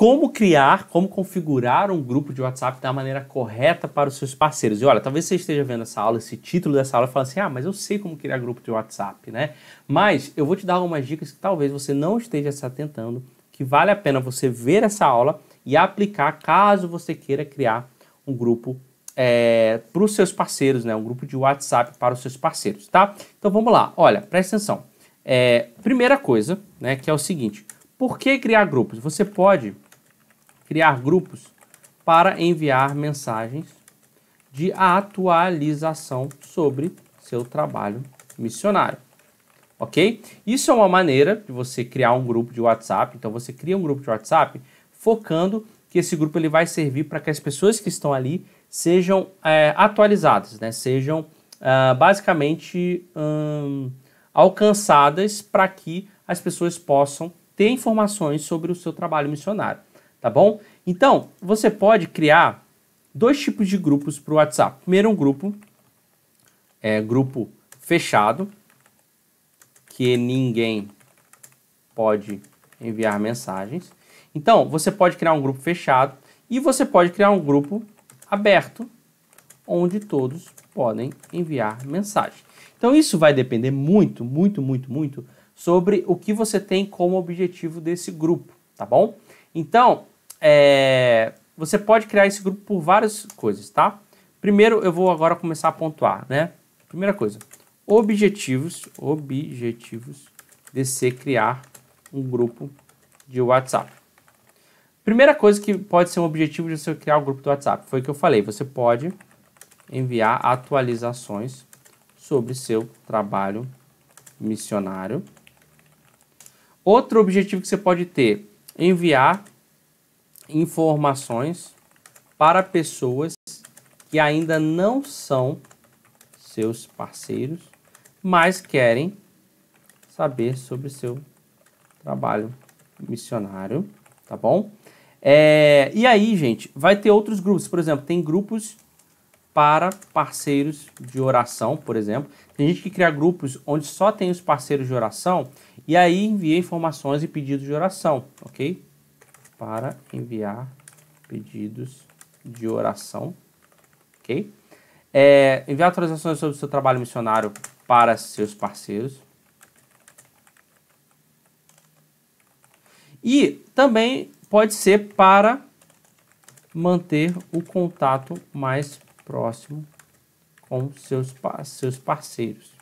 como criar, como configurar um grupo de WhatsApp da maneira correta para os seus parceiros. E olha, talvez você esteja vendo essa aula, esse título dessa aula, e falando assim: ah, mas eu sei como criar grupo de WhatsApp, né? Mas eu vou te dar algumas dicas que talvez você não esteja se atentando, que vale a pena você ver essa aula e aplicar caso você queira criar um grupo é, para os seus parceiros, né? Um grupo de WhatsApp para os seus parceiros, tá? Então vamos lá, olha, presta atenção. É, primeira coisa, né, que é o seguinte. Por que criar grupos? Você pode criar grupos para enviar mensagens de atualização sobre seu trabalho missionário. Ok? Isso é uma maneira de você criar um grupo de WhatsApp. Então você cria um grupo de WhatsApp focando que esse grupo ele vai servir para que as pessoas que estão ali sejam é, atualizadas, né? sejam uh, basicamente um, alcançadas para que as pessoas possam ter informações sobre o seu trabalho missionário tá bom? Então, você pode criar dois tipos de grupos para o WhatsApp. Primeiro, um grupo, é, grupo fechado, que ninguém pode enviar mensagens. Então, você pode criar um grupo fechado e você pode criar um grupo aberto, onde todos podem enviar mensagem. Então, isso vai depender muito, muito, muito, muito sobre o que você tem como objetivo desse grupo, tá bom? Então, é, você pode criar esse grupo por várias coisas, tá? Primeiro, eu vou agora começar a pontuar, né? Primeira coisa, objetivos, objetivos de se criar um grupo de WhatsApp. Primeira coisa que pode ser um objetivo de você criar o um grupo do WhatsApp, foi o que eu falei, você pode enviar atualizações sobre seu trabalho missionário. Outro objetivo que você pode ter, enviar informações para pessoas que ainda não são seus parceiros, mas querem saber sobre seu trabalho missionário, tá bom? É, e aí, gente, vai ter outros grupos. Por exemplo, tem grupos para parceiros de oração, por exemplo. Tem gente que cria grupos onde só tem os parceiros de oração e aí envia informações e pedidos de oração, ok? para enviar pedidos de oração, ok? É, enviar atualizações sobre o seu trabalho missionário para seus parceiros. E também pode ser para manter o contato mais próximo com seus, seus parceiros.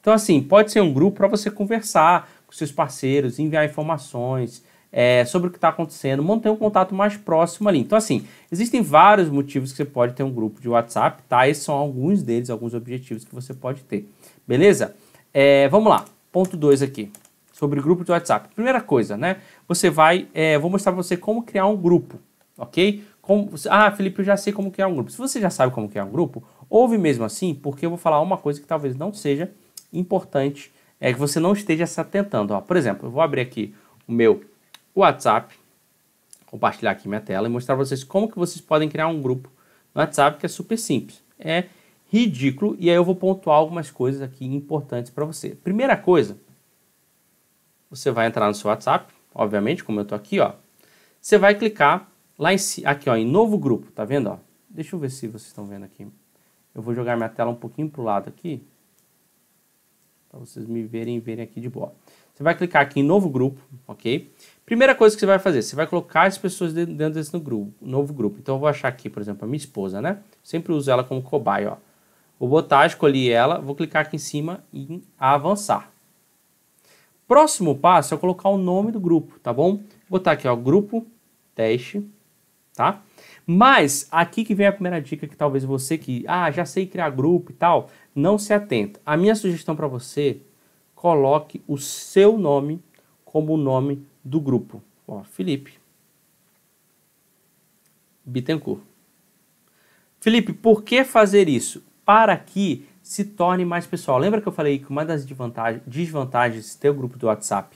Então, assim, pode ser um grupo para você conversar com seus parceiros, enviar informações, é, sobre o que está acontecendo, manter um contato mais próximo ali. Então, assim, existem vários motivos que você pode ter um grupo de WhatsApp, tá? Esses são alguns deles, alguns objetivos que você pode ter, beleza? É, vamos lá, ponto 2 aqui, sobre grupo de WhatsApp. Primeira coisa, né? Você vai, é, vou mostrar para você como criar um grupo, ok? Como, ah, Felipe, eu já sei como criar um grupo. Se você já sabe como criar um grupo, ouve mesmo assim, porque eu vou falar uma coisa que talvez não seja importante, é que você não esteja se atentando. Ó. Por exemplo, eu vou abrir aqui o meu o WhatsApp, compartilhar aqui minha tela e mostrar para vocês como que vocês podem criar um grupo no WhatsApp que é super simples. É ridículo e aí eu vou pontuar algumas coisas aqui importantes para você. Primeira coisa, você vai entrar no seu WhatsApp, obviamente, como eu estou aqui, ó. Você vai clicar lá em aqui, ó, em novo grupo, tá vendo, ó? Deixa eu ver se vocês estão vendo aqui. Eu vou jogar minha tela um pouquinho pro lado aqui, para vocês me verem verem aqui de boa. Você vai clicar aqui em novo grupo, ok? Primeira coisa que você vai fazer, você vai colocar as pessoas dentro desse novo grupo. Então eu vou achar aqui, por exemplo, a minha esposa, né? Sempre uso ela como cobaia, ó. Vou botar, escolhi ela, vou clicar aqui em cima e avançar. Próximo passo é colocar o nome do grupo, tá bom? Vou botar aqui, ó, grupo teste, tá? Mas aqui que vem a primeira dica que talvez você que, ah, já sei criar grupo e tal, não se atenta. A minha sugestão para você, coloque o seu nome como o nome do grupo. Ó, Felipe. Bittencourt. Felipe, por que fazer isso? Para que se torne mais pessoal. Lembra que eu falei que uma das desvantagens de ter o grupo do WhatsApp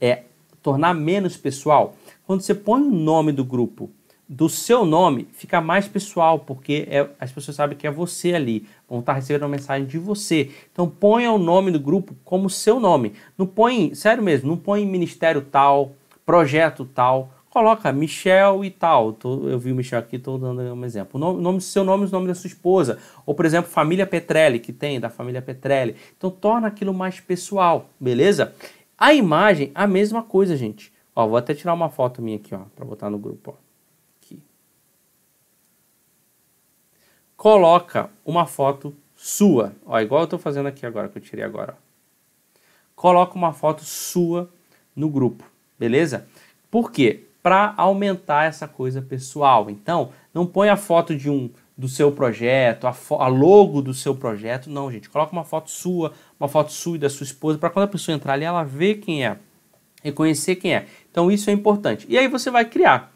é tornar menos pessoal? Quando você põe o nome do grupo do seu nome fica mais pessoal, porque é, as pessoas sabem que é você ali, vão estar recebendo uma mensagem de você. Então ponha o nome do grupo como seu nome. Não põe, sério mesmo, não põe ministério tal, projeto tal. Coloca Michel e tal. Tô, eu vi o Michel aqui, estou dando um exemplo. O nome, nome, seu nome e o nome da sua esposa. Ou, por exemplo, família Petrelli, que tem, da família Petrelli. Então torna aquilo mais pessoal, beleza? A imagem, a mesma coisa, gente. Ó, vou até tirar uma foto minha aqui, ó, para botar no grupo, ó. coloca uma foto sua, ó, igual eu estou fazendo aqui agora, que eu tirei agora. Coloca uma foto sua no grupo, beleza? Por quê? Para aumentar essa coisa pessoal. Então, não põe a foto de um do seu projeto, a, a, logo do seu projeto, não, gente. Coloca uma foto sua, uma foto sua e da sua esposa, para quando a pessoa entrar ali, ela ver quem é, reconhecer quem é. Então, isso é importante. E aí você vai criar.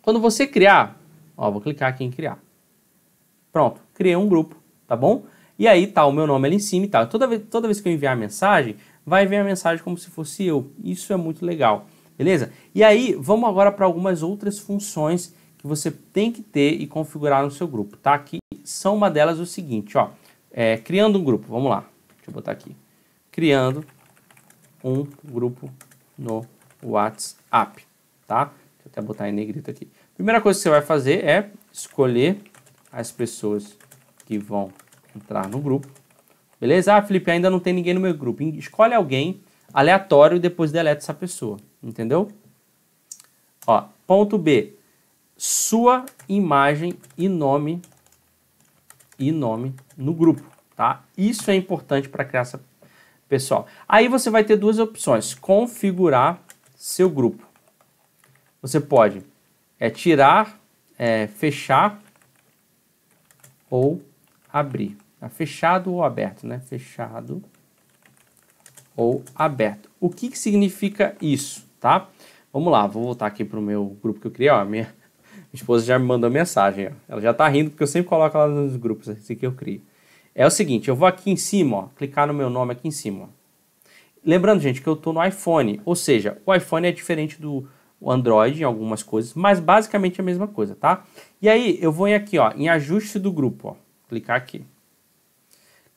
Quando você criar, ó, vou clicar aqui em criar. Pronto, criei um grupo, tá bom? E aí tá o meu nome ali em cima e tal. Toda vez, toda vez que eu enviar a mensagem, vai ver a mensagem como se fosse eu. Isso é muito legal, beleza? E aí, vamos agora para algumas outras funções que você tem que ter e configurar no seu grupo, tá? Aqui são uma delas o seguinte, ó. É, criando um grupo, vamos lá. Deixa eu botar aqui. Criando um grupo no WhatsApp, tá? Deixa eu até botar em negrito aqui. Primeira coisa que você vai fazer é escolher as pessoas que vão entrar no grupo. Beleza? Ah, Felipe, ainda não tem ninguém no meu grupo. Escolhe alguém aleatório e depois deleta essa pessoa. Entendeu? Ó, ponto B. Sua imagem e nome e nome no grupo, tá? Isso é importante para criar essa pessoal. Aí você vai ter duas opções: configurar seu grupo. Você pode é, tirar, é, fechar ou abrir. Tá? Fechado ou aberto, né? Fechado ou aberto. O que, que significa isso, tá? Vamos lá, vou voltar aqui para o meu grupo que eu criei. Ó, minha, minha esposa já me mandou mensagem. Ó. Ela já está rindo porque eu sempre coloco lá nos grupos assim que eu crio. É o seguinte, eu vou aqui em cima, ó, clicar no meu nome aqui em cima. Ó. Lembrando, gente, que eu estou no iPhone, ou seja, o iPhone é diferente do, o Android em algumas coisas, mas basicamente a mesma coisa, tá? E aí eu vou em aqui, ó, em ajuste do grupo, ó, clicar aqui.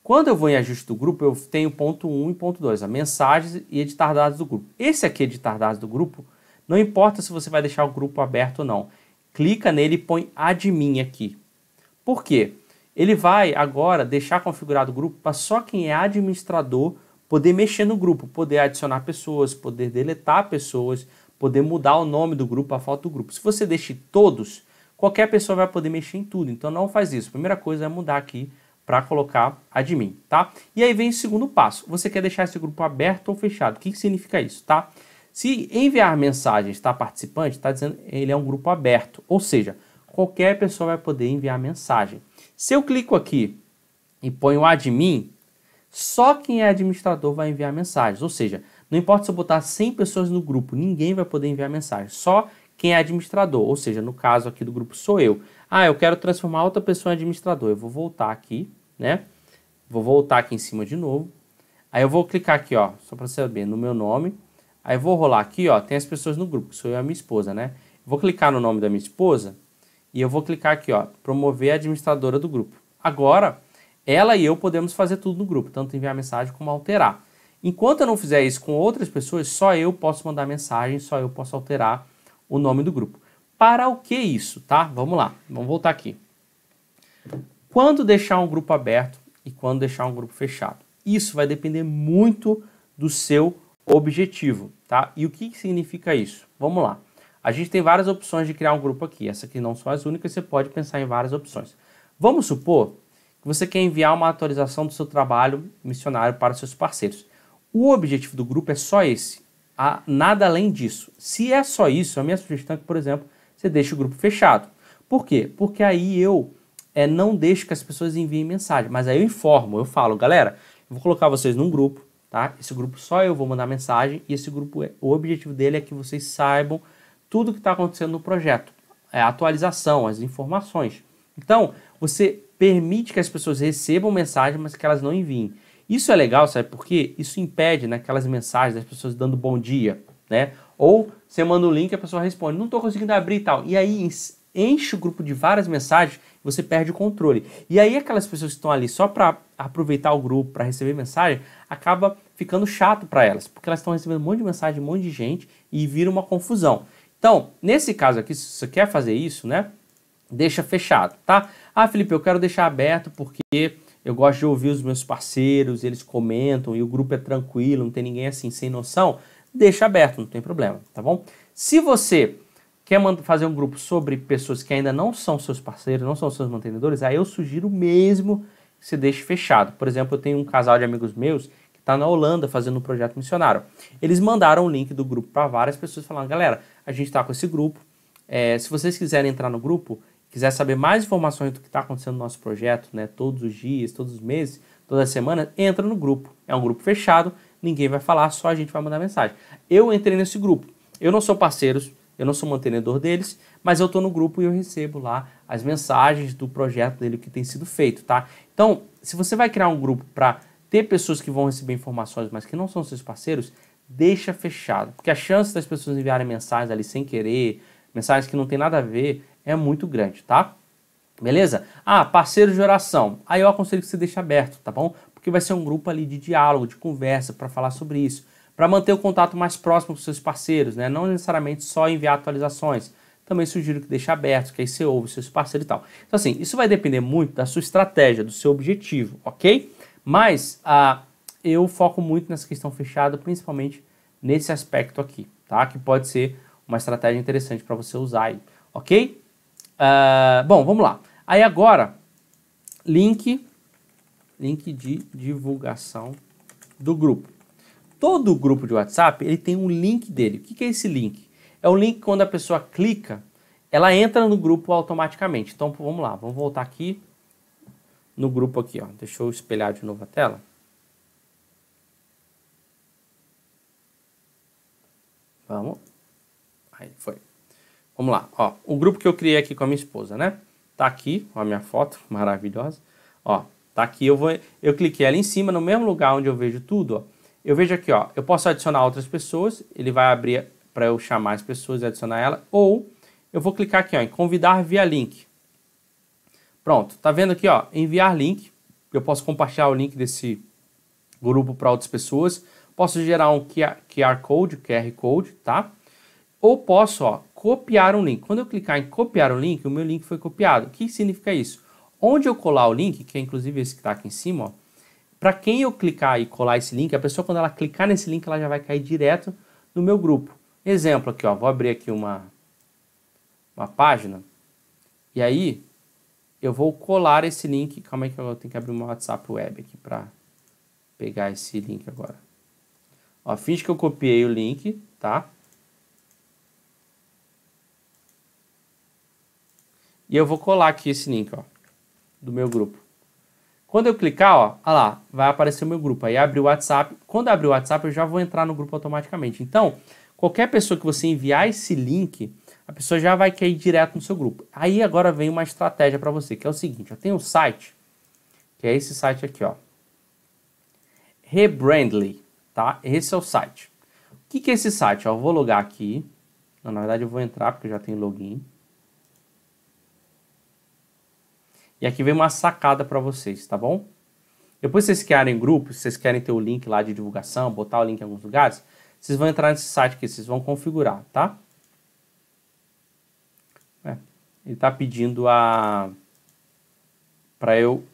Quando eu vou em ajuste do grupo, eu tenho ponto 1 e ponto 2, a mensagens e editar dados do grupo. Esse aqui, editar dados do grupo, não importa se você vai deixar o grupo aberto ou não. Clica nele e põe admin aqui. Por quê? Ele vai agora deixar configurado o grupo para só quem é administrador poder mexer no grupo, poder adicionar pessoas, poder deletar pessoas, poder mudar o nome do grupo, a foto do grupo. Se você deixe todos, qualquer pessoa vai poder mexer em tudo. Então não faz isso. A primeira coisa é mudar aqui para colocar admin, tá? E aí vem o segundo passo. Você quer deixar esse grupo aberto ou fechado? O que, que significa isso, tá? Se enviar mensagens, tá? Participante, está dizendo ele é um grupo aberto, ou seja, qualquer pessoa vai poder enviar mensagem. Se eu clico aqui e ponho admin, só quem é administrador vai enviar mensagens, ou seja, não importa se eu botar 100 pessoas no grupo, ninguém vai poder enviar mensagem. Só quem é administrador, ou seja, no caso aqui do grupo sou eu. Ah, eu quero transformar outra pessoa em administrador. Eu vou voltar aqui, né? Vou voltar aqui em cima de novo. Aí eu vou clicar aqui, ó, só para saber, no meu nome. Aí eu vou rolar aqui, ó, tem as pessoas no grupo, sou eu e a minha esposa, né? Vou clicar no nome da minha esposa e eu vou clicar aqui, ó, promover a administradora do grupo. Agora, ela e eu podemos fazer tudo no grupo, tanto enviar mensagem como alterar. Enquanto eu não fizer isso com outras pessoas, só eu posso mandar mensagem, só eu posso alterar o nome do grupo. Para o que isso, tá? Vamos lá, vamos voltar aqui. Quando deixar um grupo aberto e quando deixar um grupo fechado? Isso vai depender muito do seu objetivo, tá? E o que significa isso? Vamos lá. A gente tem várias opções de criar um grupo aqui. Essa aqui não são as únicas, você pode pensar em várias opções. Vamos supor que você quer enviar uma atualização do seu trabalho missionário para os seus parceiros. O objetivo do grupo é só esse, a nada além disso. Se é só isso, a minha sugestão é que, por exemplo, você deixe o grupo fechado. Por quê? Porque aí eu é, não deixo que as pessoas enviem mensagem, mas aí eu informo, eu falo, galera, eu vou colocar vocês num grupo, tá? Esse grupo só eu vou mandar mensagem e esse grupo, eh, o objetivo dele é que vocês saibam tudo o que está acontecendo no projeto, é a atualização, as informações. Então, você permite que as pessoas recebam mensagem, mas que elas não enviem. Isso é legal, sabe Porque Isso impede naquelas né, mensagens das pessoas dando bom dia, né? Ou você manda um link e a pessoa responde, não estou conseguindo abrir e tal. E aí enche o grupo de várias mensagens você perde o controle. E aí aquelas pessoas que estão ali só para aproveitar o grupo, para receber mensagem, acaba ficando chato para elas, porque elas estão recebendo um monte de mensagem, um monte de gente e vira uma confusão. Então, nesse caso aqui, se você quer fazer isso, né? Deixa fechado, tá? Ah, Felipe, eu quero deixar aberto porque eu gosto de ouvir os meus parceiros, eles comentam e o grupo é tranquilo, não tem ninguém assim sem noção. Deixa aberto, não tem problema, tá bom? Se você quer fazer um grupo sobre pessoas que ainda não são seus parceiros, não são seus mantenedores, aí eu sugiro mesmo que você deixe fechado. Por exemplo, eu tenho um casal de amigos meus que está na Holanda fazendo um projeto missionário. Eles mandaram o link do grupo para várias pessoas falando, galera, a gente está com esse grupo. É, se vocês quiserem entrar no grupo, quiser saber mais informações do que está acontecendo no nosso projeto, né, todos os dias, todos os meses, toda semana, entra no grupo. É um grupo fechado, ninguém vai falar, só a gente vai mandar mensagem. Eu entrei nesse grupo. Eu não sou parceiro, eu não sou mantenedor deles, mas eu estou no grupo e eu recebo lá as mensagens do projeto dele que tem sido feito, tá? Então, se você vai criar um grupo para ter pessoas que vão receber informações, mas que não são seus parceiros, deixa fechado, porque a chance das pessoas enviarem mensagens ali sem querer, mensagens que não tem nada a ver, é muito grande, tá? Beleza? Ah, parceiro de oração. Aí eu aconselho que você deixe aberto, tá bom? Porque vai ser um grupo ali de diálogo, de conversa para falar sobre isso, para manter o contato mais próximo com seus parceiros, né? Não necessariamente só enviar atualizações. Também sugiro que deixe aberto, que aí você ouve seus parceiros e tal. Então assim, isso vai depender muito da sua estratégia, do seu objetivo, ok? Mas ah, eu foco muito nessa questão fechada, principalmente nesse aspecto aqui, tá? Que pode ser uma estratégia interessante para você usar aí, ok? Ah, bom, vamos lá. Aí agora, link, link de divulgação do grupo. Todo grupo de WhatsApp ele tem um link dele. O que, é esse link? É o link que quando a pessoa clica, ela entra no grupo automaticamente. Então vamos lá, vamos voltar aqui no grupo aqui, ó. Deixa eu espelhar de novo a tela. Vamos. Aí foi. Vamos lá, ó, o grupo que eu criei aqui com a minha esposa, né? Tá aqui, ó, a minha foto maravilhosa. Ó, tá aqui, eu vou eu cliquei ali em cima no mesmo lugar onde eu vejo tudo, ó. Eu vejo aqui, ó, eu posso adicionar outras pessoas, ele vai abrir para eu chamar as pessoas e adicionar ela, ou eu vou clicar aqui, ó, em convidar via link. Pronto, tá vendo aqui, ó, enviar link. Eu posso compartilhar o link desse grupo para outras pessoas. Posso gerar um QR Code, QR Code, tá? Ou posso, ó, copiar um link. Quando eu clicar em copiar um link, o meu link foi copiado. O que significa isso? Onde eu colar o link, que é inclusive esse que está aqui em cima, para quem eu clicar e colar esse link, a pessoa quando ela clicar nesse link, ela já vai cair direto no meu grupo. Exemplo aqui, ó, vou abrir aqui uma, uma página e aí eu vou colar esse link. Calma aí que eu tenho que abrir meu WhatsApp web aqui para pegar esse link agora. Ó, finge que eu copiei o link, tá? E eu vou colar aqui esse link, ó, do meu grupo. Quando eu clicar, ó, lá, vai aparecer o meu grupo. Aí abre o WhatsApp. Quando abrir o WhatsApp, eu já vou entrar no grupo automaticamente. Então, qualquer pessoa que você enviar esse link, a pessoa já vai cair direto no seu grupo. Aí agora vem uma estratégia para você, que é o seguinte, eu tenho um site, que é esse site aqui, ó. Rebrandly, tá? Esse é o site. O que, que é esse site? Ó, eu vou logar aqui. Não, na verdade eu vou entrar porque eu já tenho login. E aqui vem uma sacada para vocês, tá bom? Depois vocês querem grupo, vocês querem ter o link lá de divulgação, botar o link em alguns lugares, vocês vão entrar nesse site que vocês vão configurar, tá? É, ele está pedindo a para eu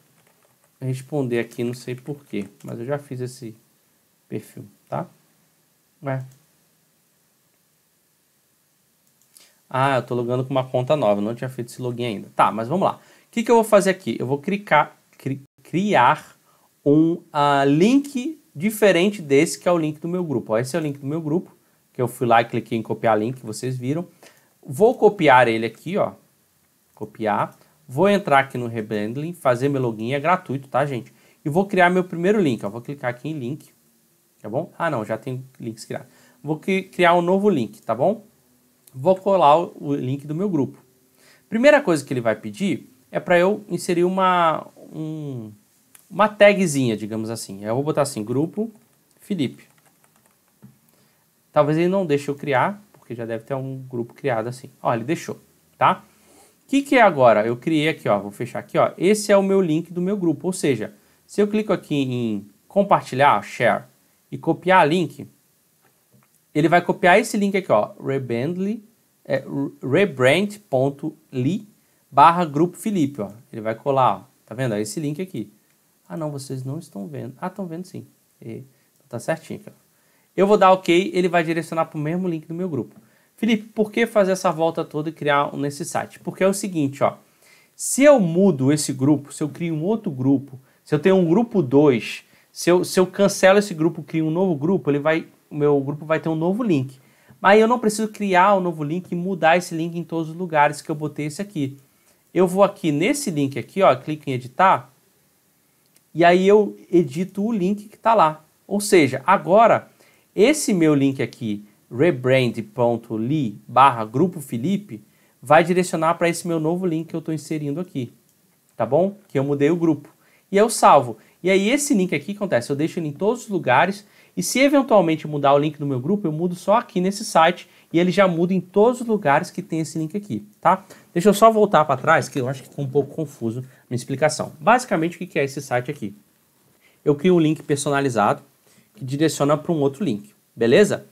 responder aqui, não sei porquê, mas eu já fiz esse perfil, tá? É. Ah, eu tô logando com uma conta nova, não tinha feito esse login ainda. Tá, mas vamos lá. O que, que eu vou fazer aqui? Eu vou clicar, cri, criar um uh, link diferente desse que é o link do meu grupo. esse é o link do meu grupo, que eu fui lá e cliquei em copiar link, vocês viram. Vou copiar ele aqui, ó. Copiar. Vou entrar aqui no Rebundling, fazer meu login, é gratuito, tá, gente? E vou criar meu primeiro link, ó. Vou clicar aqui em link, tá bom? Ah, não, já tem links criados. Vou criar um novo link, tá bom? Vou colar o link do meu grupo. Primeira coisa que ele vai pedir é para eu inserir uma, um, uma tagzinha, digamos assim. Eu vou botar assim, grupo Felipe. Talvez ele não deixe eu criar, porque já deve ter um grupo criado assim. Olha, ele deixou, tá? O que, que é agora? Eu criei aqui, ó, vou fechar aqui, ó. Esse é o meu link do meu grupo, ou seja, se eu clico aqui em compartilhar, share, e copiar link, ele vai copiar esse link aqui, ó, rebrandly, é, rebrand.ly barra Grupo Felipe, ó. Ele vai colar, ó. Tá vendo? É esse link aqui. Ah, não, vocês não estão vendo. Ah, estão vendo sim. E, tá certinho, cara. Eu vou dar OK, ele vai direcionar para o mesmo link do meu grupo. Felipe, por que fazer essa volta toda e criar um nesse site? Porque é o seguinte, ó. Se eu mudo esse grupo, se eu crio um outro grupo, se eu tenho um grupo 2, se eu, se eu cancelo esse grupo, crio um novo grupo, ele vai, o meu grupo vai ter um novo link. Mas eu não preciso criar um novo link e mudar esse link em todos os lugares que eu botei esse aqui eu vou aqui nesse link aqui, ó, clico em editar, e aí eu edito o link que está lá. Ou seja, agora, esse meu link aqui, rebrand.ly barra Grupo Felipe, vai direcionar para esse meu novo link que eu estou inserindo aqui, tá bom? Que eu mudei o grupo. E eu salvo. E aí esse link aqui acontece, eu deixo ele em todos os lugares, e se eventualmente mudar o link do meu grupo, eu mudo só aqui nesse site, e ele já muda em todos os lugares que tem esse link aqui, tá? Deixa eu só voltar para trás, que eu acho que ficou um pouco confuso minha explicação. Basicamente, o que é esse site aqui? Eu crio um link personalizado que direciona para um outro link, beleza?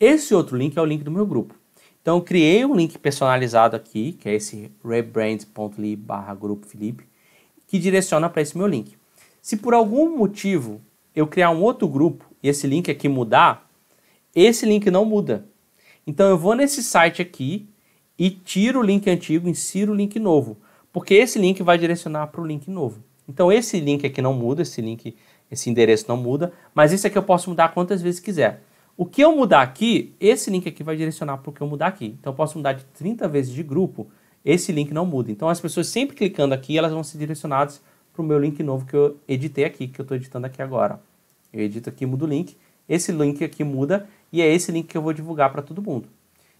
Esse outro link é o link do meu grupo. Então, eu criei um link personalizado aqui, que é esse rebrand.ly barra grupo Felipe, que direciona para esse meu link. Se por algum motivo eu criar um outro grupo e esse link aqui mudar, esse link não muda. Então eu vou nesse site aqui e tiro o link antigo, insiro o link novo, porque esse link vai direcionar para o link novo. Então esse link aqui não muda, esse link, esse endereço não muda, mas esse aqui eu posso mudar quantas vezes quiser. O que eu mudar aqui, esse link aqui vai direcionar para o que eu mudar aqui. Então eu posso mudar de 30 vezes de grupo, esse link não muda. Então as pessoas sempre clicando aqui, elas vão ser direcionadas para o meu link novo que eu editei aqui, que eu estou editando aqui agora. Eu edito aqui, mudo o link, esse link aqui muda e é esse link que eu vou divulgar para todo mundo.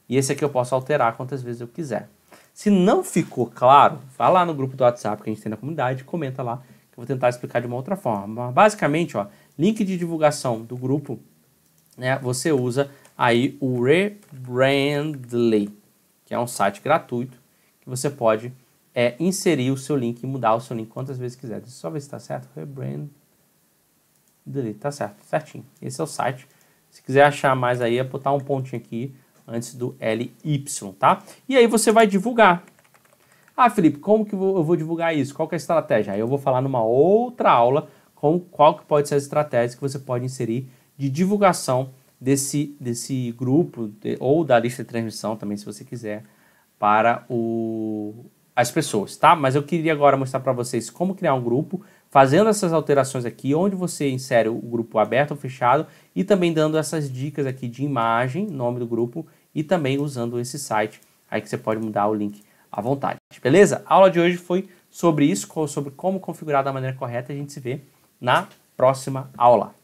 E esse aqui eu posso alterar quantas vezes eu quiser. Se não ficou claro, vá lá no grupo do WhatsApp que a gente tem na comunidade, comenta lá, que eu vou tentar explicar de uma outra forma. Mas basicamente, ó, link de divulgação do grupo, né, você usa aí o Rebrandly, que é um site gratuito que você pode é, inserir o seu link e mudar o seu link quantas vezes quiser. Deixa eu só ver se está certo. Rebrandly, tá certo, certinho. Esse é o site se quiser achar mais aí, é botar um pontinho aqui antes do LY, tá? E aí você vai divulgar. Ah, Felipe, como que eu vou divulgar isso? Qual que é a estratégia? Aí eu vou falar numa outra aula com qual que pode ser a estratégia que você pode inserir de divulgação desse, desse grupo de, ou da lista de transmissão também, se você quiser, para o, as pessoas, tá? Mas eu queria agora mostrar para vocês como criar um grupo, fazendo essas alterações aqui, onde você insere o grupo aberto ou fechado e também dando essas dicas aqui de imagem, nome do grupo e também usando esse site aí que você pode mudar o link à vontade. Beleza? A aula de hoje foi sobre isso, sobre como configurar da maneira correta. A gente se vê na próxima aula.